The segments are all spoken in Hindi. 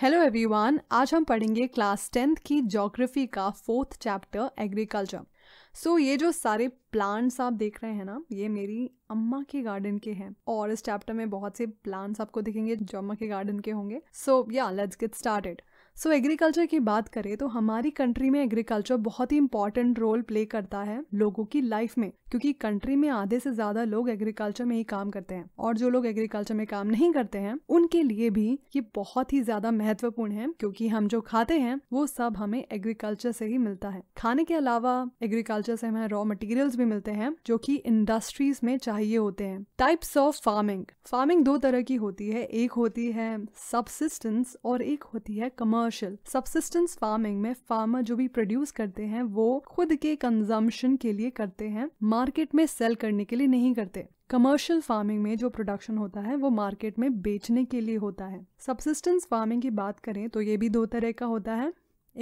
हेलो एवरीवन आज हम पढ़ेंगे क्लास टेंथ की ज्योग्राफी का फोर्थ चैप्टर एग्रीकल्चर सो ये जो सारे प्लांट्स आप देख रहे हैं ना ये मेरी अम्मा के गार्डन के हैं और इस चैप्टर में बहुत से प्लांट्स आपको दिखेंगे जो अम्मा के गार्डन के होंगे so yeah let's get started so so, agriculture की बात करें तो हमारी कंट्री में एग्रीकल्चर बहुत ही इंपॉर्टेंट रोल प्ले करता है लोगों की लाइफ में क्योंकि कंट्री में आधे से ज्यादा लोग एग्रीकल्चर में ही काम करते हैं और जो लोग एग्रीकल्चर में काम नहीं करते हैं उनके लिए भी ये बहुत ही ज्यादा महत्वपूर्ण है क्योंकि हम जो खाते हैं वो सब हमें एग्रीकल्चर से ही मिलता है खाने के अलावा एग्रीकल्चर से हमें रॉ मटेरियल्स भी मिलते हैं जो कि इंडस्ट्रीज में चाहिए होते हैं टाइप्स ऑफ फार्मिंग फार्मिंग दो तरह की होती है एक होती है सबसिस्टेंस और एक होती है कमर्स कमर्शियल सबसिस्टेंस फार्मिंग में फार्मर जो भी प्रोड्यूस करते हैं वो खुद के कंजम्पशन के लिए करते हैं मार्केट में सेल करने के लिए नहीं करते कमर्शियल फार्मिंग में जो प्रोडक्शन होता है वो मार्केट में बेचने के लिए होता है सबसिस्टेंस फार्मिंग की बात करें तो ये भी दो तरह का होता है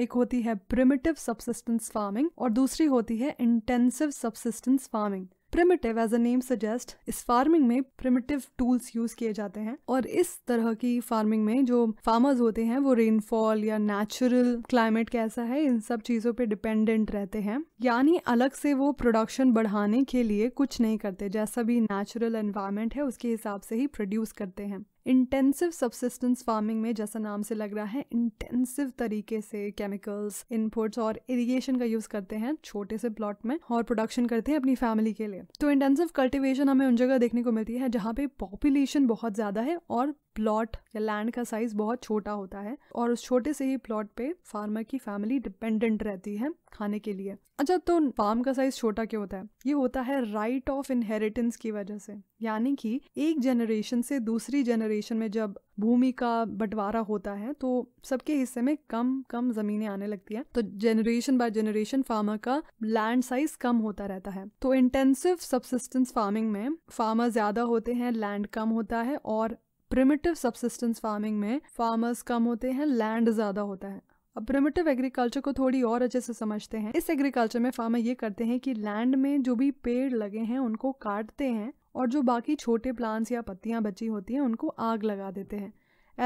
एक होती है प्रिमिटिव सबसिस्टेंस फार्मिंग और दूसरी होती है intensive subsistence farming primitive as a name suggest इस फार्मिंग में प्रिमिटिव टूल्स यूज किए जाते हैं और इस तरह की फार्मिंग में जो फार्मर्स होते हैं वो रेनफॉल या नेचुरल क्लाइमेट कैसा है इन सब चीजों पे डिपेंडेंट रहते हैं यानी अलग से वो प्रोडक्शन बढ़ाने के लिए कुछ नहीं करते जैसा भी नेचुरल एनवायरमेंट है उसके हिसाब से ही प्रोड्यूस करते हैं इंटेंसिव सब्सिस्टेंस फार्मिंग में जैसा नाम से लग रहा है इंटेंसिव तरीके से केमिकल्स इनपुट्स और इरिगेशन का यूज करते हैं छोटे से प्लॉट में और प्रोडक्शन करते हैं अपनी फैमिली के लिए तो इंटेंसिव कल्टिवेशन हमें उन जगह देखने को मिलती है जहाँ पे पॉपुलेशन बहुत ज्यादा है और प्लॉट या लैंड का साइज बहुत छोटा होता है और उस छोटे से ही प्लॉट पे फार्मर की फैमिली डिपेंडेंट रहती है खाने के लिए अच्छा तो फार्म का साइज छोटा क्यों होता है ये होता है राइट ऑफ इनहेरिटेंस की वजह से यानी कि एक जनरेशन से दूसरी जनरेशन में जब भूमि का बंटवारा होता है तो सबके हिस्से में कम कम जमीनें आने लगती हैं तो जनरेशन बाय जनरेशन फार्मर का लैंड साइज कम होता रहता है तो इंटेंसिव सबसिस्टेंस फार्मिंग में फार्मर ज्यादा होते हैं लैंड कम होता है और प्रिमिटिव सबसिस्टेंस फार्मिंग में फार्मर्स कम होते हैं लैंड ज्यादा होता है अब प्रिमिटिव एग्रीकल्चर को थोड़ी और अच्छे से समझते हैं इस एग्रीकल्चर में फार्मर ये करते हैं कि लैंड में जो भी पेड़ लगे हैं उनको काटते हैं और जो बाकी छोटे प्लांट्स या पत्तियाँ बची होती हैं उनको आग लगा देते हैं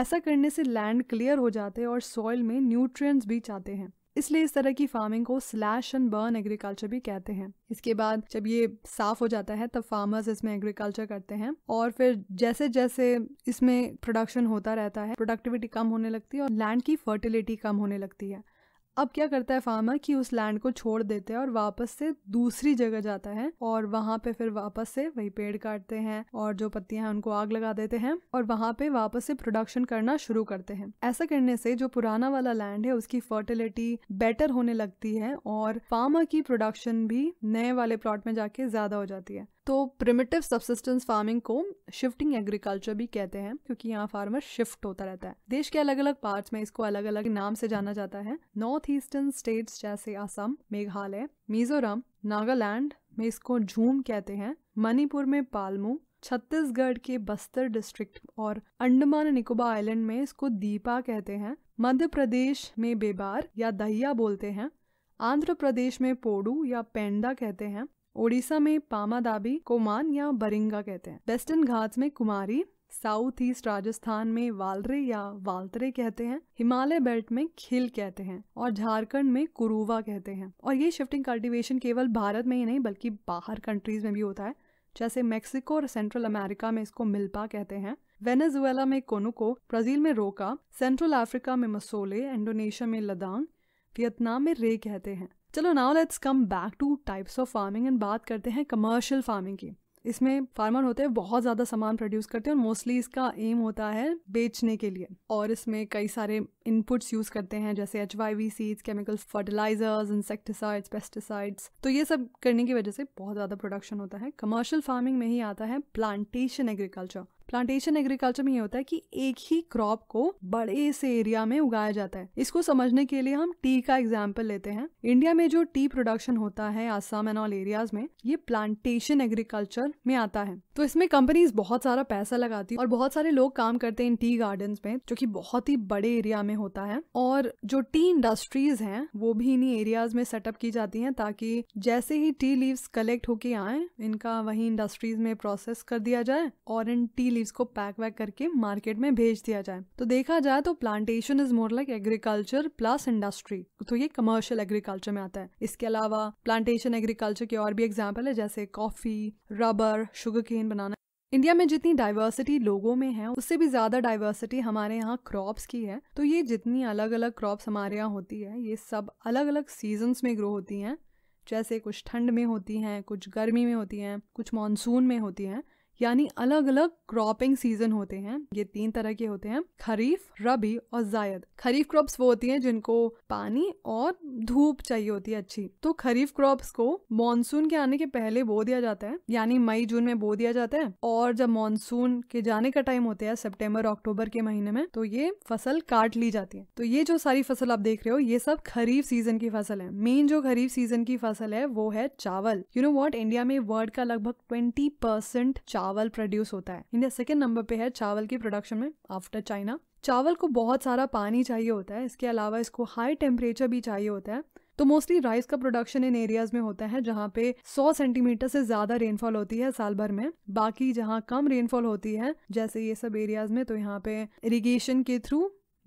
ऐसा करने से लैंड क्लियर हो जाते हैं और सॉइल में न्यूट्रिएंट्स भी चाहते हैं इसलिए इस तरह की फार्मिंग को स्लैश एंड बर्न एग्रीकल्चर भी कहते हैं इसके बाद जब ये साफ हो जाता है तब फार्मर्स इसमें एग्रीकल्चर करते हैं और फिर जैसे जैसे इसमें प्रोडक्शन होता रहता है प्रोडक्टिविटी कम होने लगती है और लैंड की फर्टिलिटी कम होने लगती है अब क्या करता है फार्मर कि उस लैंड को छोड़ देते हैं और वापस से दूसरी जगह जाता है और वहां पे फिर वापस से वही पेड़ काटते हैं और जो पत्तियां हैं उनको आग लगा देते हैं और वहां पे वापस से प्रोडक्शन करना शुरू करते हैं ऐसा करने से जो पुराना वाला लैंड है उसकी फर्टिलिटी बेटर होने लगती है और फार्मर की प्रोडक्शन भी नए वाले प्लॉट में जाके ज्यादा हो जाती है तो प्रिमिटिव सबसिस्टेंस फार्मिंग को शिफ्टिंग एग्रीकल्चर भी कहते हैं क्योंकि यहाँ फार्मर शिफ्ट होता रहता है देश के अलग अलग पार्ट्स में इसको अलग अलग नाम से जाना जाता है नॉर्थ ईस्टर्न स्टेट्स जैसे असम मेघालय मिजोरम नागालैंड में इसको झूम कहते हैं मणिपुर में पालमू छत्तीसगढ़ के बस्तर डिस्ट्रिक्ट और अंडमान निकोबार आइलैंड में इसको दीपा कहते हैं मध्य प्रदेश में बेबार या दहिया बोलते हैं आंध्र प्रदेश में पोडू या पेंडा कहते हैं ओडिशा में पामादाबी कोमान या बरिंगा कहते हैं वेस्टर्न घाट में कुमारी साउथ ईस्ट राजस्थान में वालरे या वालतरे कहते हैं हिमालय बेल्ट में खिल कहते हैं और झारखंड में कुरुवा कहते हैं और ये शिफ्टिंग कल्टीवेशन केवल भारत में ही नहीं बल्कि बाहर कंट्रीज में भी होता है जैसे मेक्सिको और सेंट्रल अमेरिका में इसको मिल्पा कहते हैं वेनेजुएला में कोनुको ब्राजील में रोका सेंट्रल अफ्रीका में मसोले इंडोनेशिया में लदांग वियतनाम में रे कहते हैं चलो now let's come back to types of farming and बात करते हैं कमर्शियल फार्मिंग की इसमें फार्मर होते हैं बहुत ज़्यादा सामान प्रोड्यूस करते हैं और मोस्टली इसका एम होता है बेचने के लिए और इसमें कई सारे इनपुट्स यूज़ करते हैं जैसे H Y V seeds chemical fertilizers insecticides pesticides तो ये सब करने की वजह से बहुत ज़्यादा प्रोडक्शन होता है कमर्शियल फार्मिंग में ही आता है प्लांटेशन एग्रीकल्चर प्लांटेशन एग्रीकल्चर में ये होता है कि एक ही क्रॉप को बड़े से एरिया में उगाया जाता है इसको समझने के लिए हम टी का एग्जाम्पल लेते हैं इंडिया में जो टी प्रोडक्शन होता है आसाम एंड ऑल एरियाज में ये प्लांटेशन एग्रीकल्चर में आता है तो इसमें कंपनीज बहुत सारा पैसा लगाती है और बहुत सारे लोग काम करते हैं इन टी गार्डन में जो की बहुत ही बड़े एरिया में होता है और जो टी इंडस्ट्रीज है वो भी इन्हीं एरियाज में सेटअप की जाती है ताकि जैसे ही टी लीव्स कलेक्ट होके आए इनका वही इंडस्ट्रीज में प्रोसेस कर दिया जाए और इन टी लीव्स को पैक वैक करके मार्केट में भेज दिया जाए तो देखा जाए तो plantation is more like agriculture plus industry तो ये कमर्शियल एग्रीकल्चर में आता है इसके अलावा प्लांटेशन एग्रीकल्चर के और भी एग्जाम्पल है जैसे coffee rubber sugar cane banana India में जितनी डाइवर्सिटी लोगों में है उससे भी ज़्यादा डाइवर्सिटी हमारे यहाँ क्रॉप्स की है तो ये जितनी अलग अलग क्रॉप्स हमारे यहाँ होती है ये सब अलग अलग सीजन्स में ग्रो होती हैं जैसे कुछ ठंड में होती हैं कुछ गर्मी में होती हैं कुछ मानसून में होती हैं यानी अलग अलग क्रॉपिंग सीजन होते हैं ये तीन तरह के होते हैं खरीफ रबी और जायद खरीफ क्रॉप्स वो होती हैं जिनको पानी और धूप चाहिए होती है अच्छी तो खरीफ क्रॉप्स को मानसून के आने के पहले बो दिया जाता है यानी मई जून में बो दिया जाता है और जब मानसून के जाने का टाइम होता है सेप्टेम्बर अक्टूबर के महीने में तो ये फसल काट ली जाती है तो ये जो सारी फसल आप देख रहे हो ये सब खरीफ सीजन की फसल है मेन जो खरीफ सीजन की फसल है वो है चावल यू नो वॉट इंडिया में वर्ल्ड का लगभग ट्वेंटी परसेंट चावल चावल प्रोड्यूस होता है इंडिया सेकेंड नंबर पे है चावल की प्रोडक्शन में आफ्टर चाइना चावल को बहुत सारा पानी चाहिए होता है इसके अलावा इसको हाई टेम्परेचर भी चाहिए होता है तो मोस्टली राइस का प्रोडक्शन इन एरियाज में होता है जहाँ पे 100 सेंटीमीटर से ज्यादा रेनफॉल होती है साल भर में बाकी जहाँ कम रेनफॉल होती है जैसे ये सब एरियाज में तो यहाँ पे इरिगेशन के थ्रू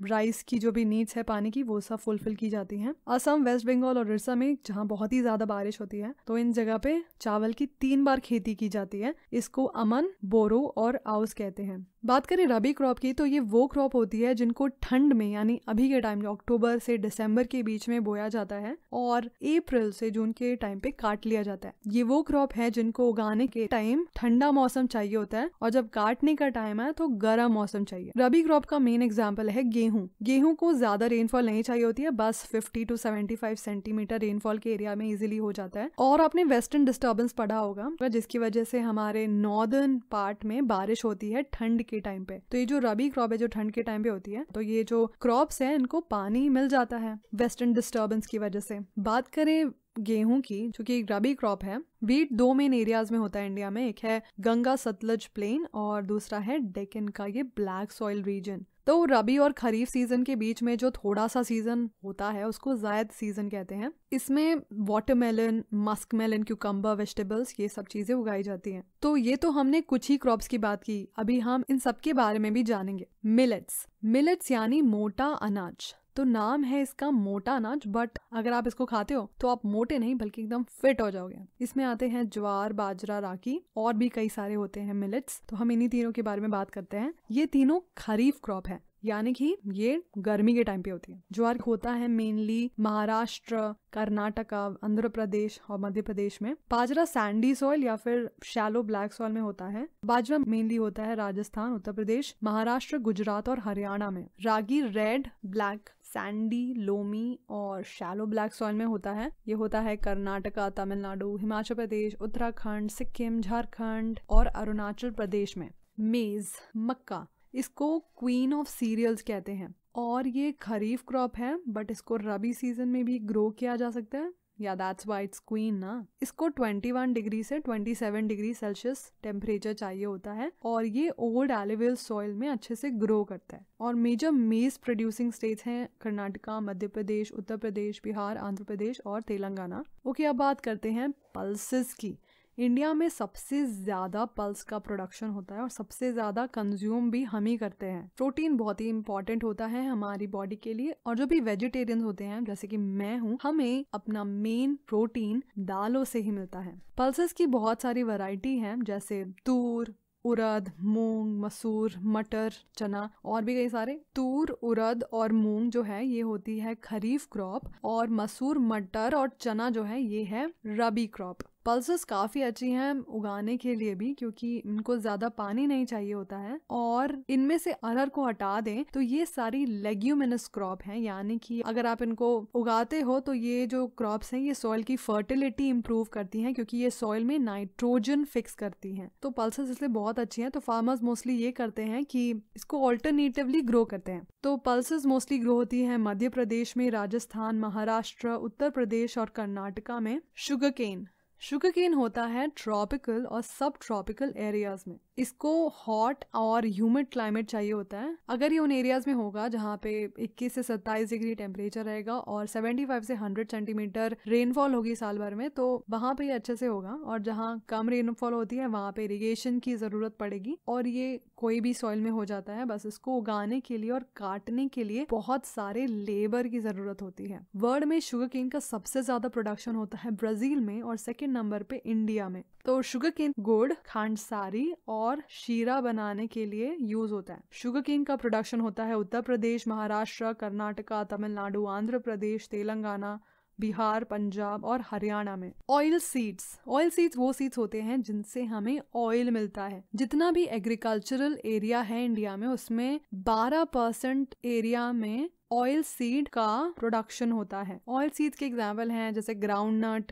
राइस की जो भी नीड्स है पानी की वो सब फुलफिल की जाती हैं असम वेस्ट बंगाल और उड़ीसा में जहाँ बहुत ही ज्यादा बारिश होती है तो इन जगह पे चावल की तीन बार खेती की जाती है इसको अमन बोरो और आउस कहते हैं बात करें रबी क्रॉप की तो ये वो क्रॉप होती है जिनको ठंड में यानी अभी के टाइम अक्टूबर से दिसंबर के बीच में बोया जाता है और अप्रैल से जून के टाइम पे काट लिया जाता है ये वो क्रॉप है जिनको उगाने के टाइम ठंडा मौसम चाहिए होता है और जब काटने का टाइम है तो गर्म मौसम चाहिए रबी क्रॉप का मेन एग्जाम्पल है गेहूं गेहूँ गेहूँ को ज़्यादा रेनफॉल नहीं चाहिए होती है बस fifty to seventy five centimetre rainfall के एरिया में इजिली हो जाता है और आपने वेस्टर्न डिस्टर्बेंस पढ़ा होगा जिसकी वजह से हमारे नॉर्दर्न पार्ट में बारिश होती है ठंड के टाइम पे तो ये जो रबी क्रॉप है जो ठंड के टाइम पे होती है तो ये जो क्रॉप्स है इनको पानी मिल जाता है वेस्टर्न डिस्टर्बेंस की वजह से बात करें गेहूं की जो की रबी क्रॉप है वीट दो मेन एरियाज में होता है इंडिया में एक है गंगा सतलज प्लेन और दूसरा है डेकिन का ये ब्लैक सॉइल रीजन तो रबी और खरीफ सीज़न के बीच में जो थोड़ा सा सीज़न होता है उसको जायद सीज़न कहते हैं इसमें watermelon musk melon cucumber vegetables ये सब चीज़ें उगाई जाती हैं तो ये तो हमने कुछ ही क्रॉप्स की बात की अभी हम इन सब के बारे में भी जानेंगे मिलेट्स मिलेट्स यानी मोटा अनाज तो नाम है इसका मोटा अनाज बट अगर आप इसको खाते हो तो आप मोटे नहीं बल्कि एकदम फिट हो जाओगे इसमें आते हैं ज्वार बाजरा राखी और भी कई सारे होते हैं मिलेट्स तो हम इन्हीं तीनों के बारे में बात करते हैं ये तीनों खरीफ क्रॉप है यानी कि ये गर्मी के टाइम पे होती है ज्वार होता है मेनली महाराष्ट्र कर्नाटका आंध्र प्रदेश और मध्य प्रदेश में बाजरा सैंडी सॉइल या फिर शैलो ब्लैक सॉइल में होता है बाजरा मेनली होता है राजस्थान उत्तर प्रदेश महाराष्ट्र गुजरात और हरियाणा में रागी रेड ब्लैक सैंडी लोमी और शैलो ब्लैक सॉइल में होता है ये होता है कर्नाटका तमिलनाडु हिमाचल प्रदेश उत्तराखंड सिक्किम झारखंड और अरुणाचल प्रदेश में मेज मक्का इसको क्वीन ऑफ सीरियल्स कहते हैं और ये खरीफ क्रॉप है बट इसको रबी सीजन में भी ग्रो किया जा सकता है या दैट्स वाई इट्स क्वीन ना इसको 21 डिग्री से 27 डिग्री सेल्सियस टेम्परेचर चाहिए होता है और ये ओल्ड एलिवेल सॉइल में अच्छे से ग्रो करता है और मेजर मेज प्रोड्यूसिंग स्टेट्स हैं कर्नाटका मध्य प्रदेश उत्तर प्रदेश बिहार आंध्र प्रदेश और तेलंगाना ओके okay, अब बात करते हैं पल्सिस की इंडिया में सबसे ज़्यादा पल्स का प्रोडक्शन होता है और सबसे ज़्यादा कंज्यूम भी हम ही करते हैं प्रोटीन बहुत ही इंपॉर्टेंट होता है हमारी बॉडी के लिए और जो भी वेजिटेरियंस होते हैं जैसे कि मैं हूँ हमें अपना मेन प्रोटीन दालों से ही मिलता है पल्सेस की बहुत सारी वैरायटी है जैसे तूर उरद मूंग मसूर मटर चना और भी कई सारे तूर उरद और मूंग जो है ये होती है खरीफ क्रॉप और मसूर मटर और चना जो है ये है रबी क्रॉप पल्सेस काफ़ी अच्छी हैं उगाने के लिए भी क्योंकि इनको ज़्यादा पानी नहीं चाहिए होता है और इनमें से अरहर को हटा दें तो ये सारी लेग्यूमिनस क्रॉप हैं यानी कि अगर आप इनको उगाते हो तो ये जो क्रॉप्स हैं ये सॉइल की फर्टिलिटी इंप्रूव करती हैं क्योंकि ये सॉइल में नाइट्रोजन फिक्स करती हैं तो पल्सेस इसलिए बहुत अच्छी हैं तो फार्मर्स मोस्टली ये करते हैं कि इसको ऑल्टरनेटिवली ग्रो करते हैं तो पल्सेस मोस्टली ग्रो होती है मध्य प्रदेश में राजस्थान महाराष्ट्र उत्तर प्रदेश और कर्नाटका में शुगर केन शुगर केन होता है ट्रॉपिकल और सब ट्रॉपिकल एरियाज में इसको हॉट और ह्यूमिड क्लाइमेट चाहिए होता है अगर ये उन एरियाज में होगा जहाँ पे 21 से 27 डिग्री टेम्परेचर रहेगा और 75 से 100 सेंटीमीटर रेनफॉल होगी साल भर में तो वहां पे ये अच्छे से होगा और जहाँ कम रेनफॉल होती है वहां पे इरिगेशन की ज़रूरत पड़ेगी और ये कोई भी सॉइल में हो जाता है बस इसको उगाने के लिए और काटने के लिए बहुत सारे लेबर की ज़रूरत होती है वर्ल्ड में शुगर केन का सबसे ज़्यादा प्रोडक्शन होता है ब्राज़ील में और सेकेंड नंबर पे इंडिया में तो शुगर केन गुड़ खांडसारी और और शीरा बनाने के लिए यूज होता है शुगर केन का प्रोडक्शन होता है उत्तर प्रदेश महाराष्ट्र कर्नाटका तमिलनाडु आंध्र प्रदेश तेलंगाना बिहार पंजाब और हरियाणा में ऑयल सीड्स ऑयल सीड्स वो सीड्स होते हैं जिनसे हमें ऑयल मिलता है जितना भी एग्रीकल्चरल एरिया है इंडिया में उसमें 12 परसेंट एरिया में ऑयल सीड का प्रोडक्शन होता है ऑयल सीड्स के एग्जाम्पल हैं जैसे ग्राउंड नट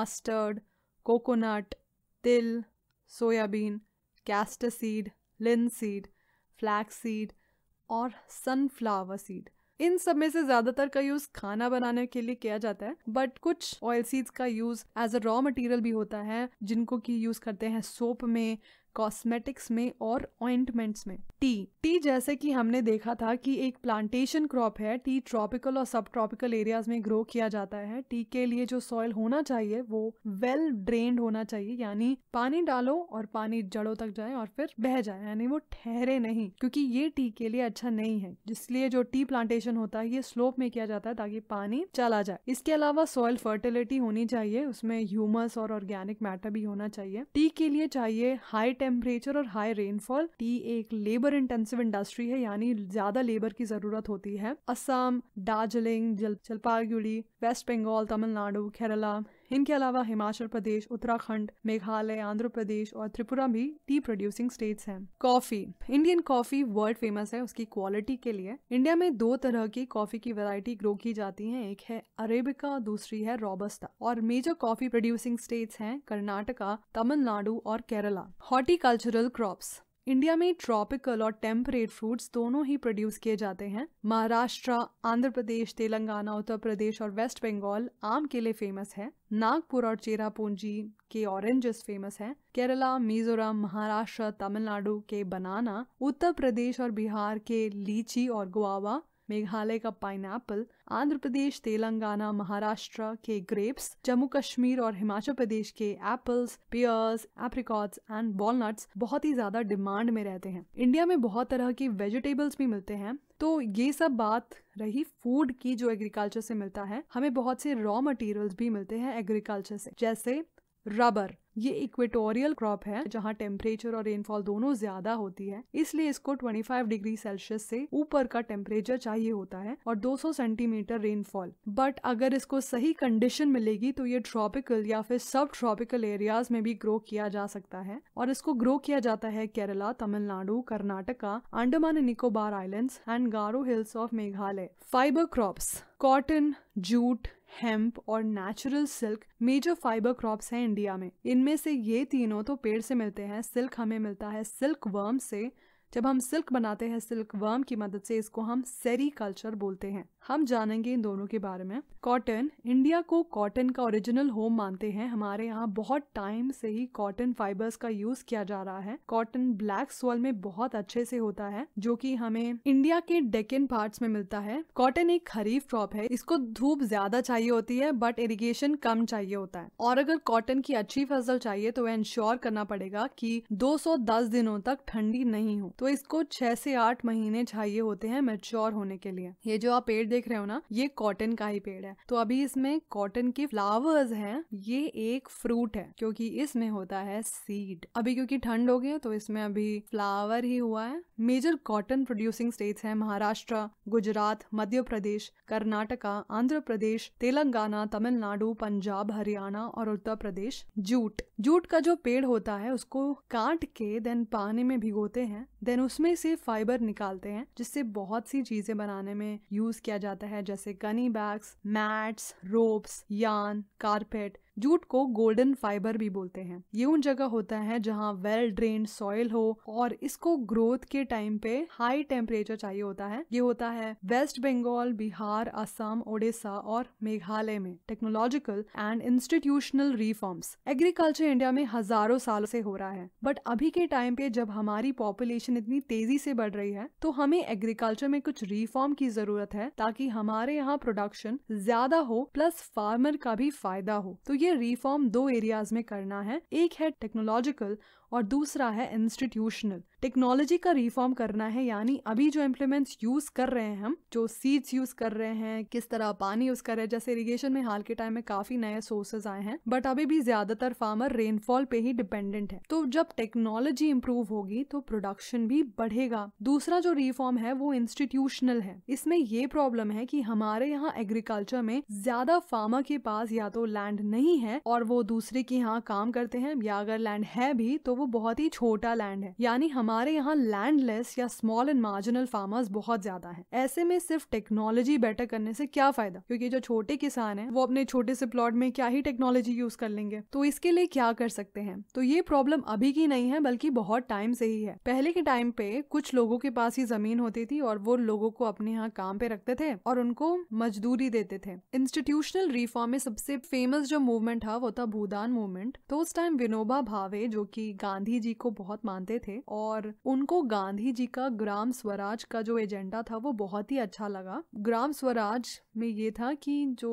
मस्टर्ड कोकोनट तिल soybean castor seed linseed flaxseed और सनफ्लावर सीड इन सब में से ज्यादातर का यूज खाना बनाने के लिए किया जाता है बट कुछ ऑयल सीड्स का use as a raw material भी होता है जिनको की यूज करते हैं सोप में कॉस्मेटिक्स में और ऑइंटमेंट्स में टी टी जैसे कि हमने देखा था कि एक प्लांटेशन क्रॉप है टी ट्रॉपिकल और सब ट्रॉपिकल एरियाज में ग्रो किया जाता है टी के लिए जो सॉइल होना चाहिए वो वेल ड्रेन्ड होना चाहिए यानी पानी डालो और पानी जड़ों तक जाए और फिर बह जाए यानी वो ठहरे नहीं क्योंकि ये टी के लिए अच्छा नहीं है इसलिए जो टी प्लांटेशन होता है ये स्लोप में किया जाता है ताकि पानी चला जाए इसके अलावा सॉइल फर्टिलिटी होनी चाहिए उसमें ह्यूमस और ऑर्गेनिक मैटर भी होना चाहिए टी के लिए चाहिए हाई टेम्परेचर और हाई रेनफॉल टी एक लेबर इंटेंसिव इंडस्ट्री है यानी ज्यादा लेबर की जरूरत होती है असम दार्जिलिंग जलपागुड़ी वेस्ट बंगाल तमिलनाडु केरला इनके अलावा हिमाचल प्रदेश उत्तराखंड मेघालय आंध्र प्रदेश और त्रिपुरा भी टी प्रोड्यूसिंग स्टेट्स हैं coffee Indian coffee world famous है उसकी क्वालिटी के लिए इंडिया में दो तरह की कॉफी की वैरायटी ग्रो की जाती है एक है अरेबिका दूसरी है रोबस्टा और मेजर कॉफी प्रोड्यूसिंग स्टेट्स हैं कर्नाटका तमिलनाडु और केरला हॉर्टिकल्चरल क्रॉप्स इंडिया में ट्रॉपिकल और टेम्परेट फ्रूट्स दोनों ही प्रोड्यूस किए जाते हैं महाराष्ट्र आंध्र प्रदेश तेलंगाना उत्तर प्रदेश और वेस्ट बंगाल आम के लिए फेमस है नागपुर और चेरापूंजी के ऑरेंजेस फेमस है केरला मिजोरम महाराष्ट्र तमिलनाडु के बनाना उत्तर प्रदेश और बिहार के लीची और गुआवा मेघालय का पाइन आंध्र प्रदेश तेलंगाना महाराष्ट्र के ग्रेप्स जम्मू कश्मीर और हिमाचल प्रदेश के apples pears apricots and walnuts बहुत ही ज्यादा डिमांड में रहते हैं इंडिया में बहुत तरह के वेजिटेबल्स भी मिलते हैं तो ये सब बात रही फूड की जो एग्रीकल्चर से मिलता है हमें बहुत से रॉ मटेरियल्स भी मिलते हैं एग्रीकल्चर से जैसे रबर ये इक्वेटोरियल क्रॉप है जहाँ टेम्परेचर और रेनफॉल दोनों ज्यादा होती है इसलिए इसको 25 डिग्री सेल्सियस से ऊपर का टेम्परेचर चाहिए होता है और 200 सेंटीमीटर रेनफॉल बट अगर इसको सही कंडीशन मिलेगी तो ये ट्रॉपिकल या फिर सब ट्रॉपिकल एरियाज में भी ग्रो किया जा सकता है और इसको ग्रो किया जाता है Kerala Tamil Nadu Karnataka Andaman and Nicobar island and Garo hills of Meghalaya fibre crops cotton jute hemp और natural silk major fibre crops हैं इंडिया में इनमें से ये तीनों तो पेड़ से मिलते हैं सिल्क हमें मिलता है सिल्क वर्म से जब हम सिल्क बनाते हैं सिल्क वर्म की मदद से इसको हम सेरीकल्चर बोलते हैं हम जानेंगे इन दोनों के बारे में कॉटन इंडिया को कॉटन का ओरिजिनल होम मानते हैं हमारे यहाँ बहुत टाइम से ही कॉटन फाइबर्स का यूज किया जा रहा है कॉटन ब्लैक सोल में बहुत अच्छे से होता है जो कि हमें इंडिया के डेकिन पार्ट्स में मिलता है कॉटन एक खरीफ क्रॉप है इसको धूप ज्यादा चाहिए होती है बट इरीगेशन कम चाहिए होता है और अगर कॉटन की अच्छी फसल चाहिए तो वह इंश्योर करना पड़ेगा की दो दिनों तक ठंडी नहीं हो तो इसको छह से आठ महीने चाहिए होते हैं मेच्योर होने के लिए ये जो आप पेड़ देख रहे हो ना ये कॉटन का ही पेड़ है तो अभी इसमें कॉटन के फ्लावर्स हैं ये एक फ्रूट है क्योंकि इसमें होता है सीड अभी क्योंकि ठंड हो गई है तो इसमें अभी फ्लावर ही हुआ है मेजर कॉटन प्रोड्यूसिंग स्टेट्स हैं महाराष्ट्र गुजरात मध्य प्रदेश कर्नाटका आंध्र प्रदेश तेलंगाना तमिलनाडु पंजाब हरियाणा और उत्तर प्रदेश जूट जूट का जो पेड़ होता है उसको काट के देन पानी में भिगोते हैं देन उसमें से फाइबर निकालते हैं जिससे बहुत सी चीजें बनाने में यूज किया जाता है जैसे gunny bags mats ropes yarn carpet jute को गोल्डन फाइबर भी बोलते हैं ये उन जगह होता है जहाँ वेल ड्रेन सॉइल हो और इसको ग्रोथ के टाइम पे हाई टेम्परेचर चाहिए होता है ये होता है वेस्ट बंगाल बिहार असम ओडिशा और मेघालय में technological and institutional reforms agriculture India में हजारों सालों से हो रहा है बट अभी के टाइम पे जब हमारी पॉपुलेशन इतनी तेजी से बढ़ रही है तो हमें एग्रीकल्चर में कुछ रिफॉर्म की जरूरत है ताकि हमारे यहाँ प्रोडक्शन ज्यादा हो प्लस फार्मर का भी फायदा हो तो ये रिफॉर्म दो एरियाज में करना है एक है टेक्नोलॉजिकल और दूसरा है इंस्टीट्यूशनल टेक्नोलॉजी का रिफॉर्म करना है यानी अभी जो इम्प्लीमेंट्स यूज कर रहे हैं हम जो सीड्स यूज कर रहे हैं किस तरह पानी यूज कर रहे हैं जैसे इरिगेशन में हाल के टाइम में काफी नए सोर्सेज आए हैं बट अभी भी ज्यादातर फार्मर रेनफॉल पे ही डिपेंडेंट है तो जब टेक्नोलॉजी इंप्रूव होगी तो प्रोडक्शन भी बढ़ेगा दूसरा जो रिफॉर्म है वो इंस्टीट्यूशनल है इसमें ये प्रॉब्लम है की हमारे यहाँ एग्रीकल्चर में ज्यादा फार्मर के पास या तो लैंड नहीं है और वो दूसरे के यहाँ काम करते हैं या अगर लैंड है भी तो वो वो बहुत ही छोटा लैंड है यानी हमारे यहाँ लैंडलेस या स्मॉल एंड मार्जिनल फार्मर्स बहुत ज्यादा है ऐसे में सिर्फ टेक्नोलॉजी बेटर करने से क्या फायदा क्योंकि जो छोटे किसान है वो अपने छोटे से प्लॉट में क्या ही टेक्नोलॉजी यूज कर लेंगे तो इसके लिए क्या कर सकते हैं तो ये प्रॉब्लम अभी की नहीं है बल्कि बहुत टाइम से ही है पहले के टाइम पे कुछ लोगों के पास ही जमीन होती थी और वो लोगों को अपने यहाँ काम पे रखते थे और उनको मजदूरी देते थे इंस्टीट्यूशनल रिफॉर्म में सबसे फेमस जो मूवमेंट था वो था भूदान मूवमेंट तो उस टाइम विनोबा भावे जो की गांधी जी को बहुत मानते थे और उनको गांधी जी का ग्राम स्वराज का जो एजेंडा था वो बहुत ही अच्छा लगा ग्राम स्वराज में ये था कि जो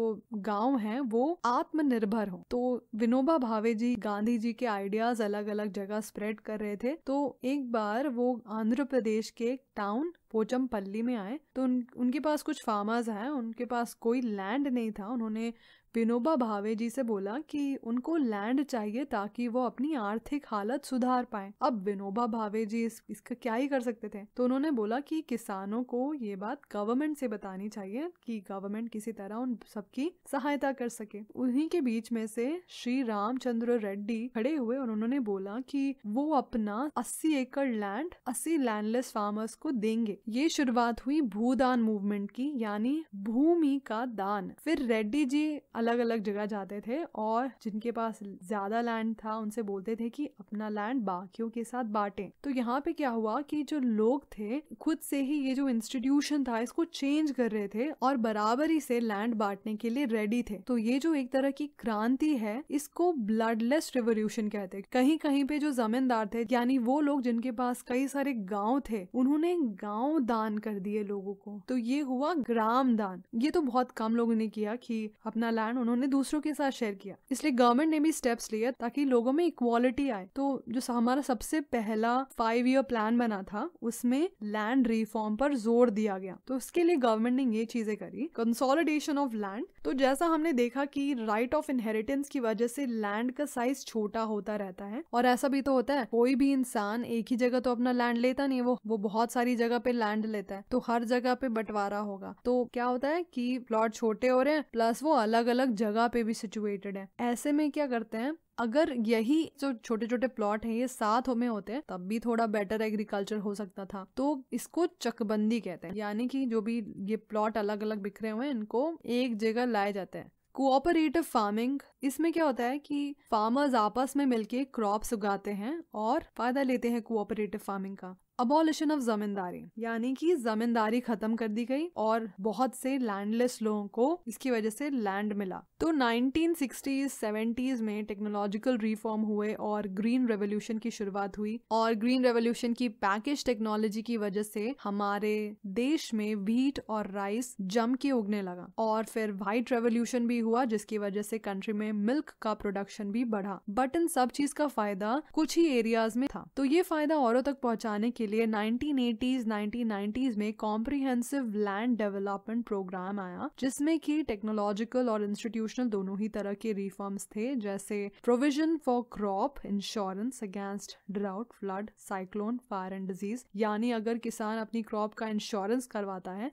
गांव है वो आत्मनिर्भर हो तो विनोबा भावे जी गांधी जी के आइडियाज अलग अलग जगह स्प्रेड कर रहे थे तो एक बार वो आंध्र प्रदेश के एक टाउन पोचमपल्ली में आए तो उन, उनके पास कुछ फार्मर्स हैं उनके पास कोई लैंड नहीं था उन्होंने विनोबा भावे जी से बोला कि उनको लैंड चाहिए ताकि वो अपनी आर्थिक हालत सुधार पाए अब विनोबा भावे जी इस, इसका क्या ही कर सकते थे तो उन्होंने बोला कि किसानों को ये बात गवर्नमेंट से बतानी चाहिए कि गवर्नमेंट किसी तरह उन सबकी सहायता कर सके उन्हीं के बीच में से श्री रामचंद्र रेड्डी खड़े हुए और उन्होंने बोला की वो अपना अस्सी एकड़ लैंड अस्सी लैंडलेस फार्मर्स को देंगे ये शुरुआत हुई भूदान मूवमेंट की यानी भूमि का दान फिर रेड्डी जी अलग अलग जगह जाते थे और जिनके पास ज्यादा लैंड था उनसे बोलते थे कि अपना लैंड बाकियों के साथ बांटें तो यहाँ पे क्या हुआ कि जो लोग थे खुद से ही ये जो इंस्टीट्यूशन था इसको चेंज कर रहे थे और बराबरी से लैंड बांटने के लिए रेडी थे तो ये जो एक तरह की क्रांति है इसको ब्लडलेस रिवोल्यूशन कहते कहीं कहीं पे जो जमींदार थे यानी वो लोग जिनके पास कई सारे गांव थे उन्होंने गांव दान कर दिए लोगों को तो ये हुआ ग्राम दान ये तो बहुत कम लोगों ने किया कि अपना लैंड प्लान उन्होंने दूसरों के साथ शेयर किया इसलिए गवर्नमेंट ने भी स्टेप्स लिया ताकि लोगों में इक्वालिटी आए तो जो हमारा सबसे पहला फाइव ईयर प्लान बना था उसमें लैंड रिफॉर्म पर जोर दिया गया तो उसके लिए गवर्नमेंट ने ये चीजें करी कंसोलिडेशन ऑफ लैंड तो जैसा हमने देखा कि राइट ऑफ इनहेरिटेंस की वजह से लैंड का साइज छोटा होता रहता है और ऐसा भी तो होता है कोई भी इंसान एक ही जगह तो अपना लैंड लेता नहीं वो वो बहुत सारी जगह पे लैंड लेता है तो हर जगह पे बंटवारा होगा तो क्या होता है कि प्लॉट छोटे हो रहे हैं प्लस वो अलग अलग अलग जगह पे भी सिचुएटेड है ऐसे में क्या करते हैं अगर यही जो छोटे छोटे प्लॉट हैं ये साथ हो में होते हैं तब भी थोड़ा बेटर एग्रीकल्चर हो सकता था तो इसको चकबंदी कहते हैं यानी कि जो भी ये प्लॉट अलग अलग बिखरे हुए हैं इनको एक जगह लाए जाते हैं कोऑपरेटिव फार्मिंग इसमें क्या होता है कि फार्मर्स आपस में मिलके क्रॉप्स उगाते हैं और फायदा लेते हैं कोऑपरेटिव फार्मिंग का अबॉलिशन ऑफ जमींदारी यानी कि जमींदारी खत्म कर दी गई और बहुत से लैंडलेस लोगों को इसकी वजह से लैंड मिला तो 1960s 70s में टेक्नोलॉजिकल रिफॉर्म हुए और ग्रीन रेवोल्यूशन की शुरुआत हुई और ग्रीन रेवोल्यूशन की पैकेज टेक्नोलॉजी की वजह से हमारे देश में व्हीट और राइस जम के उगने लगा और फिर व्हाइट रेवोल्यूशन भी हुआ जिसकी वजह से कंट्री में मिल्क का प्रोडक्शन भी बढ़ा बट इन सब चीज का फायदा कुछ ही एरियाज में था तो ये फायदा औरों तक पहुंचाने के लिए 1980s 1990s में कॉम्प्रिहेंसिव लैंड डेवलपमेंट प्रोग्राम आया जिसमें कि टेक्नोलॉजिकल और इंस्टीट्यूशनल दोनों ही तरह के रिफॉर्म्स थे जैसे provision for crop insurance against drought flood cyclone fire and disease यानी अगर किसान अपनी क्रॉप का इंश्योरेंस करवाता है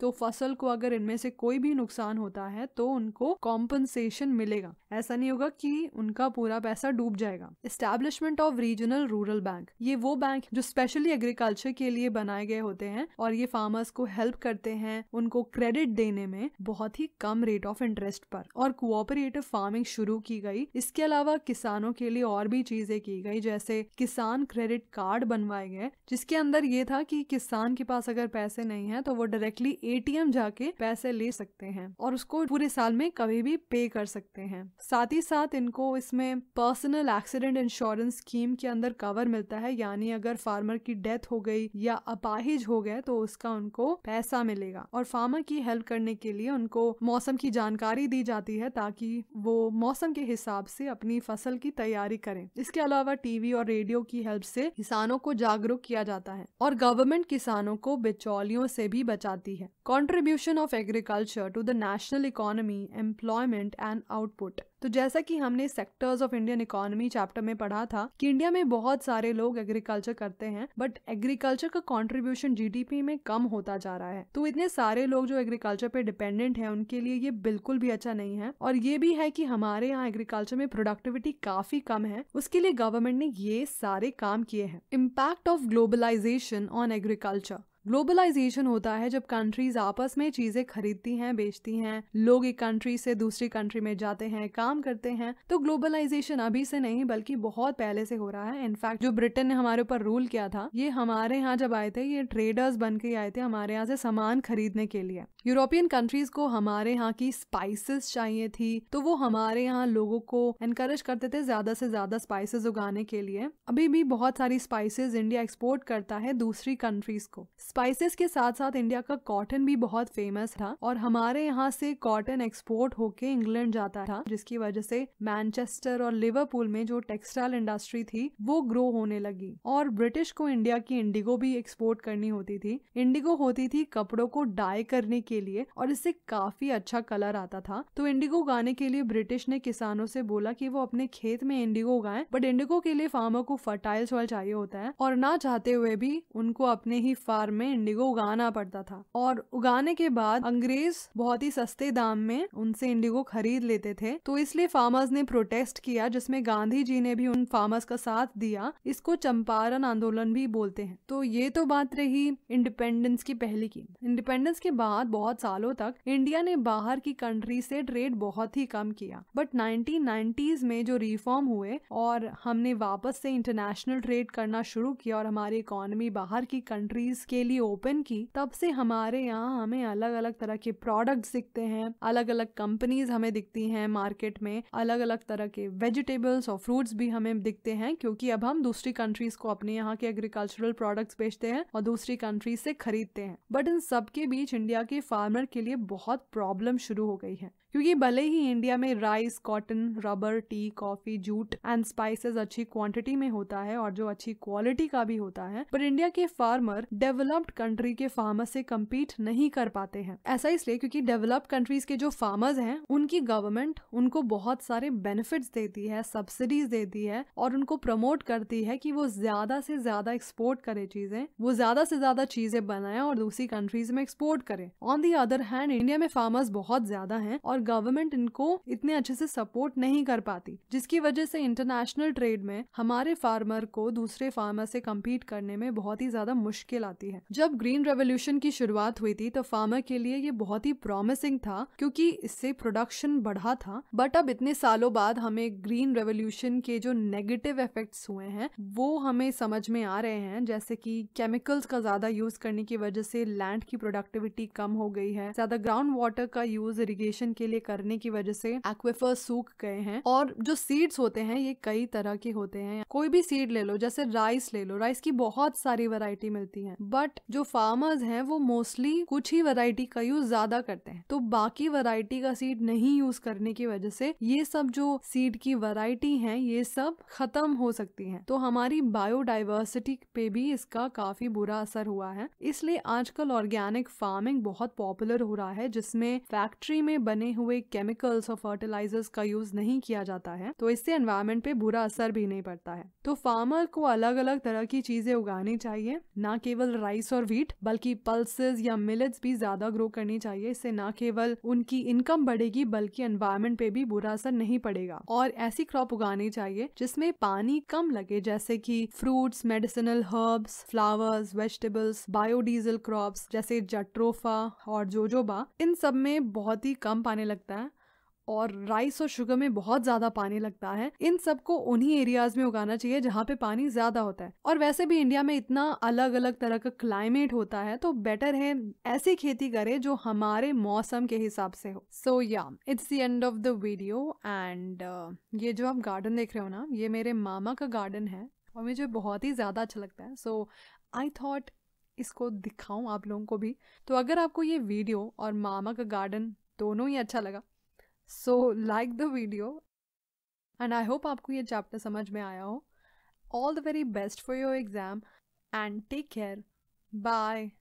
तो फसल को अगर इनमें से कोई भी नुकसान होता है तो उनको कॉम्पनसेशन मिलेगा ऐसा नहीं होगा कि उनका पूरा पैसा डूब जाएगा establishment of regional rural bank ये वो बैंक जो स्पेशली एग्रीकल्चर के लिए बनाए गए होते हैं और ये फार्मर्स को हेल्प करते हैं उनको क्रेडिट देने में बहुत ही कम रेट ऑफ इंटरेस्ट पर और कोऑपरेटिव फार्मिंग शुरू की गई इसके अलावा किसानों के लिए और भी चीजें की गई जैसे किसान क्रेडिट कार्ड बनवाए गए जिसके अंदर ये था कि किसान के पास अगर पैसे नहीं है तो वो डायरेक्टली एटीएम जाके पैसे ले सकते हैं और उसको पूरे साल में कभी भी पे कर सकते हैं साथ ही साथ इनको इसमें पर्सनल एक्सीडेंट इंश्योरेंस स्कीम के अंदर कवर मिलता है यानी अगर फार्मर की डेथ हो गई या अपाहिज हो गए तो उसका उनको पैसा मिलेगा और फार्मर की हेल्प करने के लिए उनको मौसम की जानकारी दी जाती है ताकि वो मौसम के हिसाब से अपनी फसल की तैयारी करें इसके अलावा टीवी और रेडियो की हेल्प से किसानों को जागरूक किया जाता है और गवर्नमेंट किसानों को बिचौलियों से भी बचाती है contribution of agriculture to the national economy employment and output तो जैसा कि हमने sectors of Indian economy chapter में पढ़ा था कि इंडिया में बहुत सारे लोग एग्रीकल्चर करते हैं बट एग्रीकल्चर का कंट्रीब्यूशन जीडीपी में कम होता जा रहा है तो इतने सारे लोग जो एग्रीकल्चर पे डिपेंडेंट है उनके लिए ये बिल्कुल भी अच्छा नहीं है और ये भी है कि हमारे यहाँ एग्रीकल्चर में प्रोडक्टिविटी काफी कम है उसके लिए गवर्नमेंट ने ये सारे काम किए हैं impact of globalisation on agriculture globalisation होता है जब कंट्रीज आपस में चीजें खरीदती हैं बेचती हैं लोग एक कंट्री से दूसरी कंट्री में जाते हैं काम करते हैं तो ग्लोबलाइजेशन अभी से नहीं बल्कि बहुत पहले से हो रहा है इनफैक्ट जो ब्रिटेन ने हमारे ऊपर रूल किया था ये हमारे यहाँ जब आए थे ये ट्रेडर्स बन के आए थे हमारे यहाँ से सामान खरीदने के लिए यूरोपियन कंट्रीज को हमारे यहाँ की स्पाइसेस चाहिए थी तो वो हमारे यहाँ लोगों को एनकरेज करते थे ज्यादा से ज्यादा स्पाइसेस उगाने के लिए अभी भी बहुत सारी स्पाइसेस इंडिया एक्सपोर्ट करता है दूसरी कंट्रीज को स्पाइसेस के साथ साथ इंडिया का कॉटन भी बहुत फेमस था और हमारे यहाँ से कॉटन एक्सपोर्ट होके इंग्लैंड जाता था जिसकी वजह से मैनचेस्टर और लिवरपूल में जो टेक्सटाइल इंडस्ट्री थी वो ग्रो होने लगी और ब्रिटिश को इंडिया की इंडिगो भी एक्सपोर्ट करनी होती थी इंडिगो होती थी कपड़ों को डाई करने के लिए और इससे काफी अच्छा कलर आता था तो इंडिगो उगाने के लिए ब्रिटिश ने किसानों से बोला कि वो अपने खेत में इंडिगो उगाएं बट इंडिगो के लिए फार्मर को फर्टाइल सॉइल चाहिए होता है और ना चाहते हुए भी उनको अपने ही फार्म में में इंडिगो उगाना पड़ता था और उगाने के बाद अंग्रेज बहुत ही सस्ते दाम में उनसे इंडिगो खरीद लेते थे तो इसलिए फार्मर्स ने प्रोटेस्ट किया जिसमें गांधी जी ने भी उन फार्मर्स का साथ दिया इसको चंपारण आंदोलन भी बोलते हैं तो ये तो बात रही इंडिपेंडेंस की पहली की इंडिपेंडेंस के बाद बहुत सालों तक इंडिया ने बाहर की कंट्री से ट्रेड बहुत ही कम किया बट नाइनटीन में जो रिफॉर्म हुए और हमने वापस से इंटरनेशनल ट्रेड करना शुरू किया और हमारी इकोनॉमी बाहर की कंट्रीज के डेली ओपन की तब से हमारे यहाँ हमें अलग अलग तरह के प्रोडक्ट्स दिखते हैं अलग अलग कंपनीज हमें दिखती हैं मार्केट में अलग अलग तरह के वेजिटेबल्स और फ्रूट्स भी हमें दिखते हैं क्योंकि अब हम दूसरी कंट्रीज को अपने यहाँ के एग्रीकल्चरल प्रोडक्ट्स बेचते हैं और दूसरी कंट्रीज से खरीदते हैं बट इन सबके बीच इंडिया के फार्मर के लिए बहुत प्रॉब्लम शुरू हो गई है क्योंकि भले ही इंडिया में rice cotton rubber tea coffee jute and spices अच्छी क्वांटिटी में होता है और जो अच्छी क्वालिटी का भी होता है पर इंडिया के फार्मर डेवलप्ड कंट्री के फार्मर से कम्पीट नहीं कर पाते हैं ऐसा इसलिए क्योंकि डेवलप्ड कंट्रीज के जो फार्मर्स हैं उनकी गवर्नमेंट उनको बहुत सारे बेनिफिट्स देती है सब्सिडीज देती है और उनको प्रमोट करती है कि वो ज्यादा से ज्यादा एक्सपोर्ट करे चीजें वो ज्यादा से ज्यादा चीजें बनाए और दूसरी कंट्रीज में एक्सपोर्ट करें on the other hand India में फार्मर्स बहुत ज्यादा है और और गवर्नमेंट इनको इतने अच्छे से सपोर्ट नहीं कर पाती जिसकी वजह से इंटरनेशनल ट्रेड में हमारे फार्मर को दूसरे फार्मर से कम्पीट करने में बहुत ही ज्यादा मुश्किल आती है जब ग्रीन रेवोल्यूशन की शुरुआत हुई थी तो फार्मर के लिए ये बहुत ही प्रॉमिसिंग था क्योंकि इससे प्रोडक्शन बढ़ा था बट अब इतने सालों बाद हमें ग्रीन रेवोल्यूशन के जो नेगेटिव इफेक्ट्स हुए हैं वो हमें समझ में आ रहे हैं जैसे कि केमिकल्स का ज्यादा यूज करने की वजह से लैंड की प्रोडक्टिविटी कम हो गई है ज्यादा ग्राउंड वाटर का यूज इरिगेशन के लिए करने की वजह से एक्वेफर सूख गए हैं और जो सीड्स होते हैं ये कई तरह के होते हैं कोई भी सीड ले लो जैसे राइस ले लो राइस की बहुत सारी वैरायटी मिलती है बट जो फार्मर्स हैं वो मोस्टली कुछ ही वैरायटी का यूज ज्यादा करते हैं तो बाकी वैरायटी का सीड नहीं यूज करने की वजह से ये सब जो सीड की वैरायटी है ये सब खत्म हो सकती है तो हमारी बायोडाइवर्सिटी पे भी इसका काफी बुरा असर हुआ है इसलिए आजकल ऑर्गेनिक फार्मिंग बहुत पॉपुलर हो रहा है जिसमें फैक्ट्री में बने हुए केमिकल्स और फर्टिलाइजर्स का यूज नहीं किया जाता है तो इससे एनवायरमेंट पे बुरा असर भी नहीं पड़ता है तो फार्मर को अलग अलग तरह की चीजें उगानी चाहिए ना केवल राइस और व्हीट बल्कि पल्सेस या मिलेट्स भी ज्यादा ग्रो करनी चाहिए इससे ना केवल उनकी इनकम बढ़ेगी बल्कि एनवायरमेंट पे भी बुरा असर नहीं पड़ेगा और ऐसी क्रॉप उगानी चाहिए जिसमें पानी कम लगे जैसे कि fruits medicinal herbs flowers vegetables biodiesel crops जैसे जट्रोफा और जोजोबा इन सब में बहुत ही कम पानी लगता है और राइस और शुगर में बहुत ज़्यादा पानी लगता है इन सबको उन्हीं एरियाज में उगाना चाहिए जहाँ पे पानी ज़्यादा होता है और वैसे भी इंडिया में इतना अलग अलग तरह का क्लाइमेट होता है तो बेटर है ऐसी खेती करें जो हमारे मौसम के हिसाब से हो so yeah it's the end of the video and ये जो आप गार्डन देख रहे हो ना ये मेरे मामा का गार्डन है और मुझे बहुत ही ज़्यादा अच्छा लगता है सो आई थॉट इसको दिखाऊं आप लोगों को भी तो अगर आपको ये वीडियो और मामा का गार्डन दोनों ही अच्छा लगा so like the video and I hope आपको ये चैप्टर समझ में आया हो all the very best for your exam and take care bye